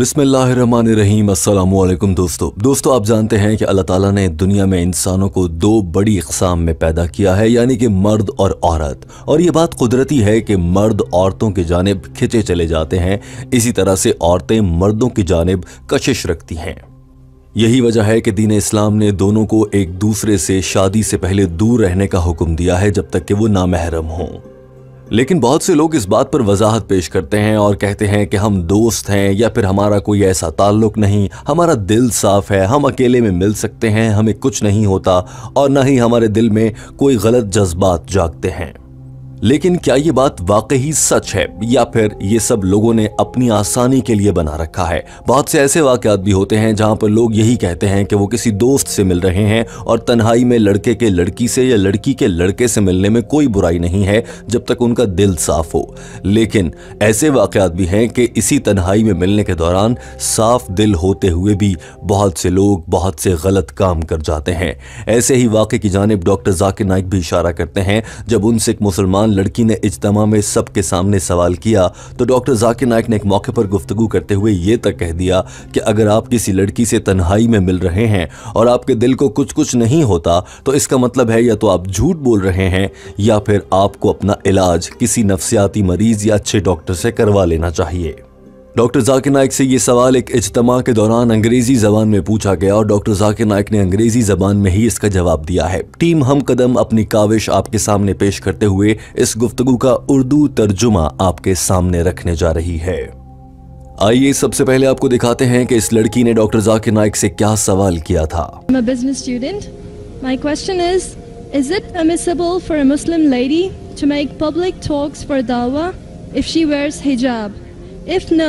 बिसमीम अल्लाम दोस्तों दोस्तों आप जानते हैं कि अल्लाह ताला ने दुनिया में इंसानों को दो बड़ी इकसाम में पैदा किया है यानी कि मर्द और औरत और ये बात कुदरती है कि मर्द औरतों की जानब खिंचे चले जाते हैं इसी तरह से औरतें मर्दों की जानब कशिश रखती हैं यही वजह है कि दीन इस्लाम ने दोनों को एक दूसरे से शादी से पहले दूर रहने का हुक्म दिया है जब तक कि वो नामहरम हों लेकिन बहुत से लोग इस बात पर वजाहत पेश करते हैं और कहते हैं कि हम दोस्त हैं या फिर हमारा कोई ऐसा ताल्लुक नहीं हमारा दिल साफ है हम अकेले में मिल सकते हैं हमें कुछ नहीं होता और ना ही हमारे दिल में कोई गलत जज्बात जागते हैं लेकिन क्या ये बात वाकई सच है या फिर ये सब लोगों ने अपनी आसानी के लिए बना रखा है बहुत से ऐसे वाकत भी होते हैं जहां पर लोग यही कहते हैं कि वो किसी दोस्त से मिल रहे हैं और तन्हाई में लड़के के लड़की से या लड़की के लड़के से मिलने में कोई बुराई नहीं है जब तक उनका दिल साफ हो लेकिन ऐसे वाकत भी हैं कि इसी तन्हाई में मिलने के दौरान साफ दिल होते हुए भी बहुत से लोग बहुत से गलत काम कर जाते हैं ऐसे ही वाक़े की जानब डॉक्टर जाकिर नाइक भी इशारा करते हैं जब उनसे एक मुसलमान लड़की ने इजतमा में सबके सामने सवाल किया तो डॉक्टर जाकिर नायक ने एक मौके पर गुफ्तु करते हुए ये तक कह दिया कि अगर आप किसी लड़की से तन्हाई में मिल रहे हैं और आपके दिल को कुछ कुछ नहीं होता तो इसका मतलब है या तो आप झूठ बोल रहे हैं या फिर आपको अपना इलाज किसी नफसियाती मरीज या अच्छे डॉक्टर से करवा लेना चाहिए डॉक्टर जाकिर नायक से ये सवाल एक इजतमा के दौरान अंग्रेजी जबान में पूछा गया और डॉक्टर जाकिर नायक ने अंग्रेजी जबान में ही इसका जवाब दिया है टीम हम कदम अपनी काविश आपके सामने पेश करते हुए इस गुफ्तगु का उर्दू तर्जुमा आपके सामने रखने जा रही है आइए सबसे पहले आपको दिखाते हैं कि इस लड़की ने डॉक्टर जाकिर नायक से क्या सवाल किया था business student my question is is it admissible for Muslim lady to make public talks for दावा इफ शी वेयर्स हिजाब if no,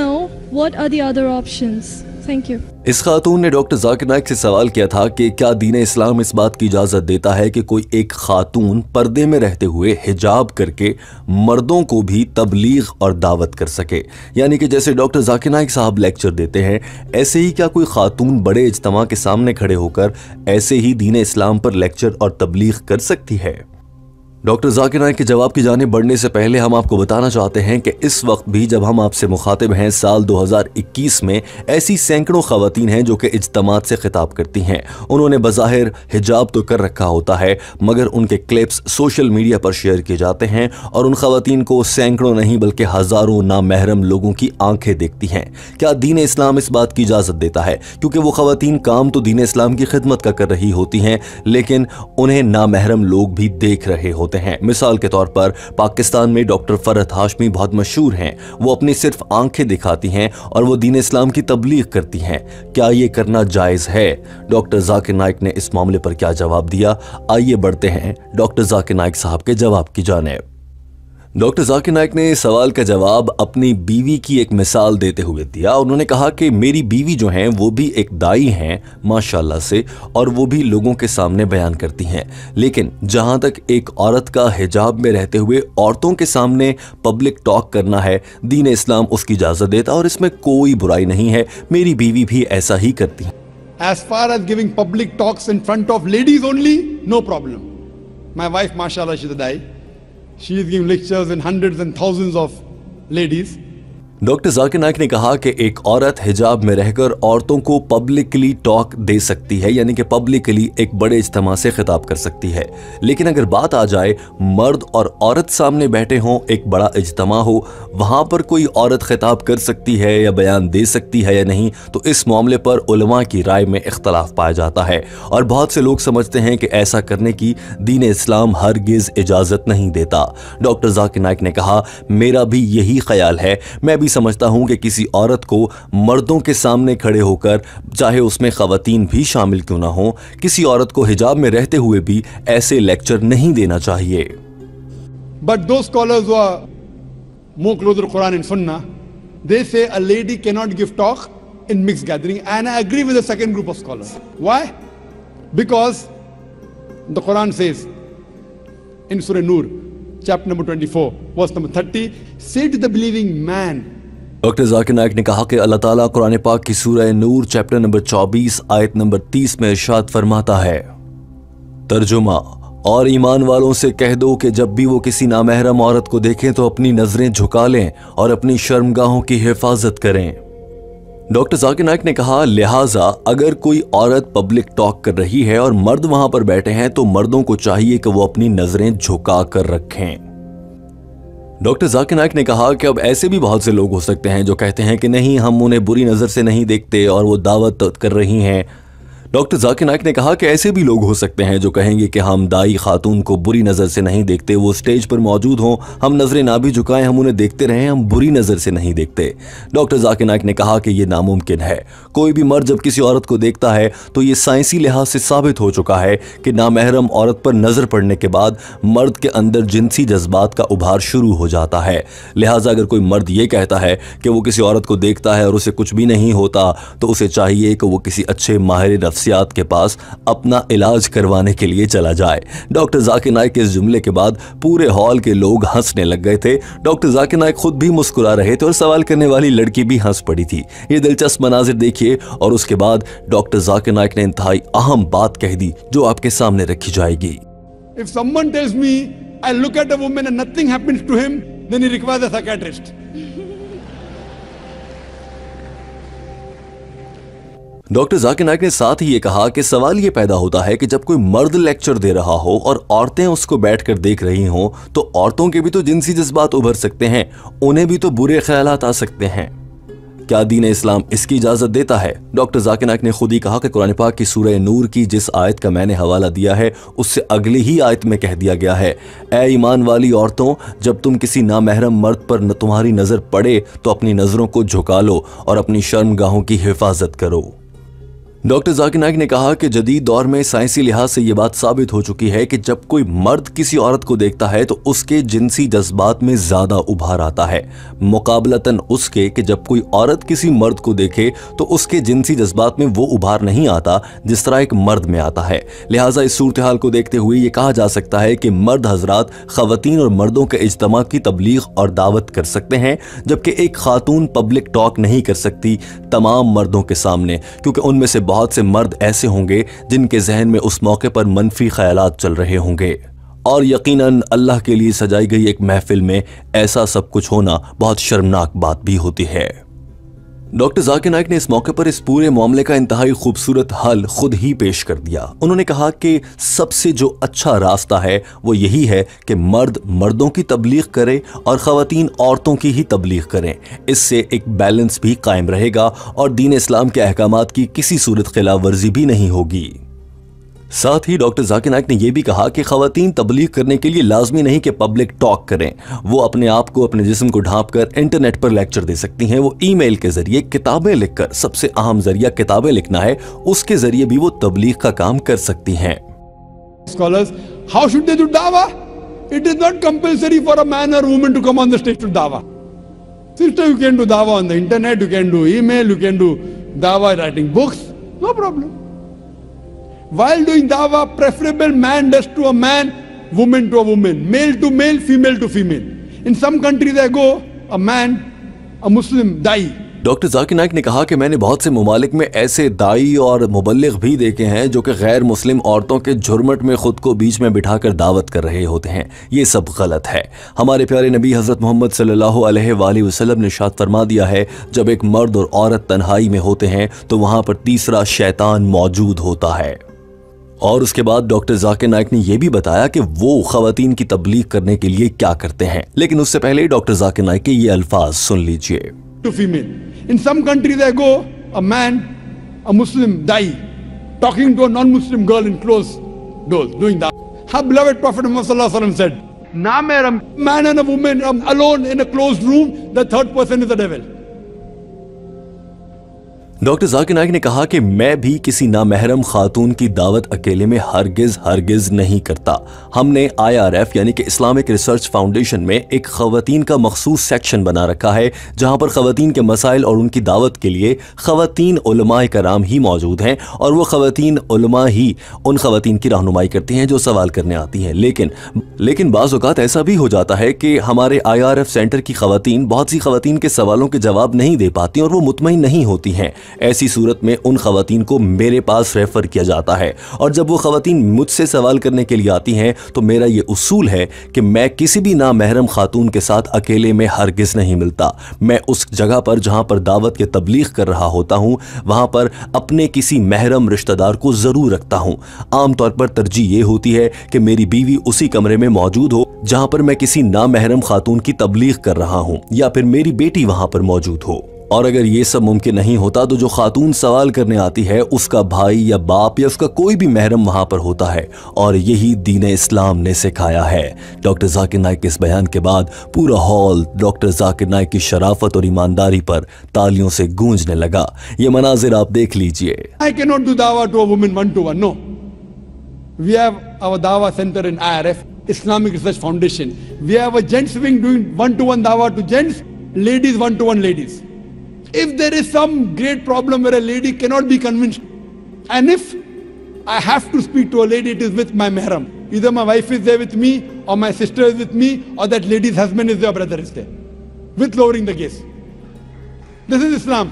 what are the other options? Thank you इस खातून ने डॉक्टर जाकिर नायक से सवाल किया था कि क्या दीन इस्लाम इस बात की इजाज़त देता है कि कोई एक खातून पर्दे में रहते हुए हिजाब करके मर्दों को भी तबलीग और दावत कर सके यानी कि जैसे डॉक्टर जाकिर नायक साहब लेक्चर देते हैं ऐसे ही क्या कोई खातून बड़े इजतम के सामने खड़े होकर ऐसे ही दीन इस्लाम पर लेक्चर और तबलीग कर सकती है डॉक्टर जाकिर नायक के जवाब की जाने बढ़ने से पहले हम आपको बताना चाहते हैं कि इस वक्त भी जब हम आपसे मुखातिब हैं साल 2021 में ऐसी सैकड़ों खातन हैं जो कि इजतमात से खिताब करती हैं उन्होंने बज़ाहिर हिजाब तो कर रखा होता है मगर उनके क्लिप्स सोशल मीडिया पर शेयर किए जाते हैं और उन खातन को सैकड़ों नहीं बल्कि हज़ारों नामहरम लोगों की आंखें देखती हैं क्या दीन इस्लाम इस बात की इजाज़त देता है क्योंकि वो खातन काम तो दीन इस्लाम की खिदमत का कर रही होती हैं लेकिन उन्हें नामहरम लोग भी देख रहे होते होते हैं मिसाल के तौर पर पाकिस्तान में डॉक्टर फरहत हाशमी बहुत मशहूर हैं वो अपनी सिर्फ आंखें दिखाती हैं और वो दीन इस्लाम की तबलीग करती हैं क्या ये करना जायज़ है डॉक्टर जाकिर नायक ने इस मामले पर क्या जवाब दिया आइए बढ़ते हैं डॉक्टर जाकिर नायक साहब के जवाब की जानेब डॉक्टर जाकिर नायक ने सवाल का जवाब अपनी बीवी की एक मिसाल देते हुए दिया उन्होंने कहा कि मेरी बीवी जो हैं वो भी एक दाई हैं माशाल्लाह से और वो भी लोगों के सामने बयान करती हैं लेकिन जहां तक एक औरत का हिजाब में रहते हुए औरतों के सामने पब्लिक टॉक करना है दीन इस्लाम उसकी इजाज़त देता और इसमें कोई बुराई नहीं है मेरी बीवी भी ऐसा ही करती है as far as giving public talks in front of ladies only, no problem. My wife, mashallah, She is giving lectures in hundreds and thousands of ladies. Doctor Zakir Naik ने कहा कि एक औरत हिजाब में रहकर औरतों को पब्लिकली टॉक दे सकती है यानी कि पब्लिकली एक बड़े इज्तम से खिताब कर सकती है लेकिन अगर बात आ जाए मर्द और औरत सामने बैठे हों एक बड़ा इज्तम हो वहाँ पर कोई औरत खिताब कर सकती है या बयान दे सकती है या नहीं तो इस मामले पर उलमा की राय में इख्तलाफ पाया जाता है और बहुत से लोग समझते हैं कि ऐसा करने की दीन इस्लाम हरगिज़ इजाज़त नहीं देता डॉक्टर जाकिर नायक ने कहा मेरा भी यही ख्याल है मैं भी समझता हूं कि किसी औरत को मर्दों के सामने खड़े होकर चाहे उसमें खातन भी शामिल क्यों ना हो किसी औरत को हिजाब में रहते हुए भी ऐसे लेक्चर नहीं देना चाहिए बट दो लेडी के not give talk in mix gathering and I agree with second group of scholar why because the Quran says number twenty four thirty सीट the believing man doctor Zakir Naik ने कहा कि अल्लाह ताला कुरान पाक की सूरह नूर चैप्टर नंबर 24 आयत नंबर 30 में इर्शाद फरमाता है तर्जुमा और ईमान वालों से कह दो कि जब भी वो किसी नामहरम औरत को देखें तो अपनी नज़रें झुका लें और अपनी शर्मगाहों की हिफाजत करें डॉक्टर जाकिर नायक ने कहा लिहाजा अगर कोई औरत पब्लिक टॉक कर रही है और मर्द वहां पर बैठे हैं तो मर्दों को चाहिए कि वो अपनी नज़रें झुका कर रखें डॉक्टर जाकिर नायक ने कहा कि अब ऐसे भी बहुत से लोग हो सकते हैं जो कहते हैं कि नहीं हम उन्हें बुरी नज़र से नहीं देखते और वो दावत कर रही हैं डॉक्टर जाकिर नाइक ने कहा कि ऐसे भी लोग हो सकते हैं जो कहेंगे कि हम दाई खातून को बुरी नज़र से नहीं देखते वो स्टेज पर मौजूद हों हम नज़रें ना भी झुकाएं हम उन्हें देखते रहें हम बुरी नज़र से नहीं देखते डॉक्टर जाकिर नाइक ने कहा कि ये नामुमकिन है कोई भी मर्द जब किसी औरत को देखता है तो ये साइंसी लिहाज से साबित हो चुका है कि नामहरम औरत पर नज़र पड़ने के बाद मर्द के अंदर जिनसी जज्बात का उभार शुरू हो जाता है लिहाजा अगर कोई मर्द ये कहता है कि वो किसी औरत को देखता है और उसे कुछ भी नहीं होता तो उसे चाहिए कि वो किसी अच्छे माहिर नफ्स नफसियात के पास अपना इलाज करवाने के लिए चला जाए डॉक्टर जाकिर नायक के इस जुमले के बाद पूरे हॉल के लोग हंसने लग गए थे डॉक्टर जाकिर नायक खुद भी मुस्कुरा रहे थे और सवाल करने वाली लड़की भी हंस पड़ी थी ये दिलचस्प मनाजिर देखिए और उसके बाद डॉक्टर जाकिर नायक ने इंतहाई अहम बात कह दी जो आपके सामने रखी जाएगी If someone tells me I look at a woman and nothing happens to him, then he requires a psychiatrist. Doctor Zakir Naik ने साथ ही ये कहा कि सवाल ये पैदा होता है कि जब कोई मर्द लेक्चर दे रहा हो और औरतें उसको बैठकर देख रही हों तो औरतों के भी तो जिनसी जज्बात उभर सकते हैं उन्हें भी तो बुरे ख्याल आ सकते हैं क्या दीन इस्लाम इसकी इजाजत देता है डॉक्टर जाकिर नायक ने खुद ही कहा कि कुरान पाक की सूरह नूर की जिस आयत का मैंने हवाला दिया है उससे अगली ही आयत में कह दिया गया है ए ईमान वाली औरतों जब तुम किसी नामहरम मर्द पर न तुम्हारी नज़र पड़े तो अपनी नज़रों को झुका लो और अपनी शर्मगाहों की हिफाजत करो डॉक्टर जाकिर नाइक ने कहा कि जदीद दौर में साइंसी लिहाज से ये बात साबित हो चुकी है कि जब कोई मर्द किसी औरत को देखता है तो उसके जिनसी जज्बात में ज़्यादा उभार आता है मुकाबलतन उसके कि जब कोई औरत किसी मर्द को देखे तो उसके जिनसी जज्बात में वो उभार नहीं आता जिस तरह एक मर्द में आता है लिहाजा इस सूरत हाल को देखते हुए ये कहा जा सकता है कि मर्द हजरात खातन और मर्दों के इजतम की तबलीग और दावत कर सकते हैं जबकि एक खातून पब्लिक टॉक नहीं कर सकती तमाम मर्दों के सामने क्योंकि उनमें से बहुत से मर्द ऐसे होंगे जिनके जहन में उस मौके पर मनफी ख्याल चल रहे होंगे और यकीनन अल्लाह के लिए सजाई गई एक महफिल में ऐसा सब कुछ होना बहुत शर्मनाक बात भी होती है डॉक्टर जाकिर नायक ने इस मौके पर इस पूरे मामले का इंतहाई खूबसूरत हल खुद ही पेश कर दिया उन्होंने कहा कि सबसे जो अच्छा रास्ता है वो यही है कि मर्द मर्दों की तबलीग करें और खातन औरतों की ही तबलीग करें इससे एक बैलेंस भी कायम रहेगा और दीन इस्लाम के अहकाम की किसी सूरत खिलाफ वर्जी भी नहीं होगी साथ ही डॉक्टर जाकि नायक ने यह भी कहा कि खातन तबलीग करने के लिए लाजमी नहीं कि पब्लिक टॉक करें वो अपने आप को अपने जिसम को ढांप कर इंटरनेट पर लेक्चर दे सकती हैं वो ई मेल के जरिए किताबें लिखकर सबसे अहम जरिया किताबें लिखना है उसके जरिए भी वो तबलीग का काम कर सकती हैं scholars how should they do दावा it is not compulsory for a man or woman to come on the stage to दावा सिस्टर यू कैन डू दावा on the internet you can do email you can while doing dawa, preferable man does to a man, woman to a woman, male to male, female to female. In some countries I go, a man, a Muslim, die. Doctor Zakir Naik ने कहा कि मैंने बहुत से ममालिक में ऐसे दाई और मुबलिक भी देखे हैं जो कि गैर मुस्लिम औरतों के झुरमट में ख़ुद को बीच में बिठा कर दावत कर रहे होते हैं ये सब गलत है हमारे प्यारे नबी हज़रत मोहम्मद सल्ला वसलम ने शाद फरमा दिया है जब एक मर्द और औरत तन्हाई में होते हैं तो वहाँ पर तीसरा शैतान मौजूद होता है और उसके बाद डॉक्टर जाकिर नायक ने यह भी बताया कि वो खातन की तबलीग करने के लिए क्या करते हैं लेकिन उससे पहले डॉक्टर जाकिर नायक के ये अल्फाज सुन लीजिए टू फीमेल इन समीज I go a man Muslim दाई talking to non Muslim girl in close डोजिंग doing that how beloved prophet Muhammad सल्लल्लाहु अलैहि वसल्लम said man and a woman um, alone in a closed room the third person is the devil doctor Zakir Naik ने कहा कि मैं भी किसी नामहरम खातून की दावत अकेले में हरगिज हरगिज नहीं करता हमने आईआरएफ यानी कि इस्लामिक रिसर्च फाउंडेशन में एक खातन का मखसूस सेक्शन बना रखा है जहां पर खातन के मसाइल और उनकी दावत के लिए खवतान कराम ही मौजूद हैं और वह खातन ही उन खातन की रहनुमाई करती हैं जो सवाल करने आती हैं लेकिन लेकिन बाज़ात ऐसा भी हो जाता है कि हमारे आई सेंटर की खातन बहुत सी खातन के सवालों के जवाब नहीं दे पाती और वो मुतमिन नहीं होती हैं ऐसी सूरत में उन खातन को मेरे पास रेफ़र किया जाता है और जब वो खातन मुझसे सवाल करने के लिए आती हैं तो मेरा ये उसूल है कि मैं किसी भी नामहरम खातून के साथ अकेले में हरगिज़ नहीं मिलता मैं उस जगह पर जहाँ पर दावत के तबलीग कर रहा होता हूँ वहाँ पर अपने किसी महरम रिश्तेदार को ज़रूर रखता हूँ आमतौर पर तरजीह ये होती है कि मेरी बीवी उसी कमरे में मौजूद हो जहाँ पर मैं किसी नामहरम खातून की तबलीग कर रहा हूँ या फिर मेरी बेटी वहाँ पर मौजूद हो और अगर ये सब मुमकिन नहीं होता तो जो खातून सवाल करने आती है उसका भाई या बाप या उसका कोई भी महरम वहां पर होता है और यही दीन इस्लाम ने सिखाया है डॉक्टर जाकिर नायक के इस बयान के बाद पूरा हॉल डॉक्टर जाकिर नायक की शराफत और ईमानदारी पर तालियों से गूंजने लगा ये मनाजिर आप देख लीजिए आई कैन नॉट डू दावा to women one to one no we have our दावा center in IRF Islamic Research Foundation. We have a gents wing doing one-to-one -one dawa to gents, ladies one-to-one -one ladies. if there is some great problem where a lady cannot be convinced, and if I have to speak to a lady, it is with my mehram. Either my wife is there with me, or my sister is with me, or that lady's husband is there, brother is there. With lowering the gaze. This is Islam.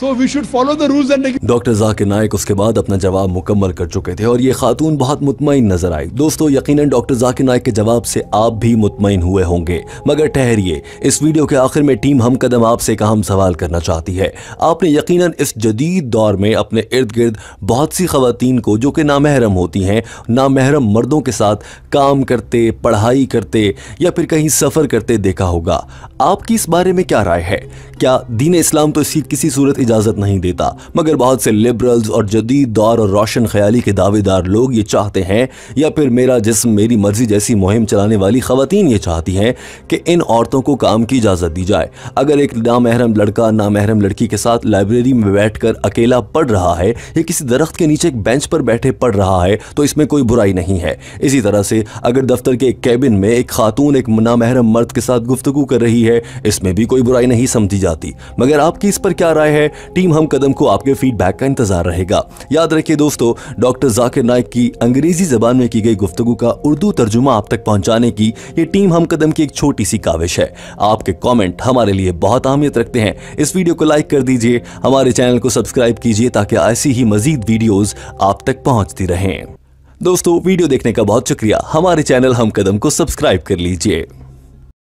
So we should follow the rules and doctor Zakir Naik उसके बाद अपना जवाब मुकम्मल कर चुके थे और ये खातून बहुत मुतमिन नजर आई दोस्तों यकीनन डॉक्टर जाकिर नायक के जवाब से आप भी मुतमिन हुए होंगे मगर ठहरिए इस वीडियो के आखिर में टीम हम कदम आपसे एक अहम सवाल करना चाहती है आपने यकीनन इस जदीद दौर में अपने इर्द गिर्द बहुत सी खातन को जो कि नामहरम होती हैं नामहरम मर्दों के साथ काम करते पढ़ाई करते या फिर कहीं सफ़र करते देखा होगा आपकी इस बारे में क्या राय है क्या दीन इस्लाम तो इसकी किसी सूरत इजाजत नहीं देता मगर बहुत से लिबरल्स और जदीद दौर और रोशन ख्याली के दावेदार लोग ये चाहते हैं या फिर मेरा जिसम मेरी मर्जी जैसी मुहिम चलाने वाली खातन ये चाहती हैं कि इन औरतों को काम की इजाज़त दी जाए अगर एक नामहरम लड़का नामहरम लड़की के साथ लाइब्रेरी में बैठ कर अकेला पढ़ रहा है या किसी दरख्त के नीचे एक बेंच पर बैठे पढ़ रहा है तो इसमें कोई बुराई नहीं है इसी तरह से अगर दफ्तर के एक कैबिन में एक खातून एक नामहरम मर्द के साथ गुफ्तु कर रही है इसमें भी कोई बुराई नहीं समझी जाती मगर आपकी इस पर क्या राय है टीम हम कदम को आपके फीडबैक का इंतजार रहेगा याद रखिए दोस्तों डॉक्टर जाकिर नाइक की अंग्रेजी जबान में की गई गुफ्तु का उर्दू तर्जुमा आप तक पहुंचाने की ये टीम हम कदम की एक छोटी सी काविश है आपके कॉमेंट हमारे लिए बहुत अहमियत रखते हैं इस वीडियो को लाइक कर दीजिए हमारे चैनल को सब्सक्राइब कीजिए ताकि ऐसी ही मजीद वीडियोज आप तक पहुँचती रहें दोस्तों वीडियो देखने का बहुत शुक्रिया हमारे चैनल हम कदम को सब्सक्राइब कर लीजिए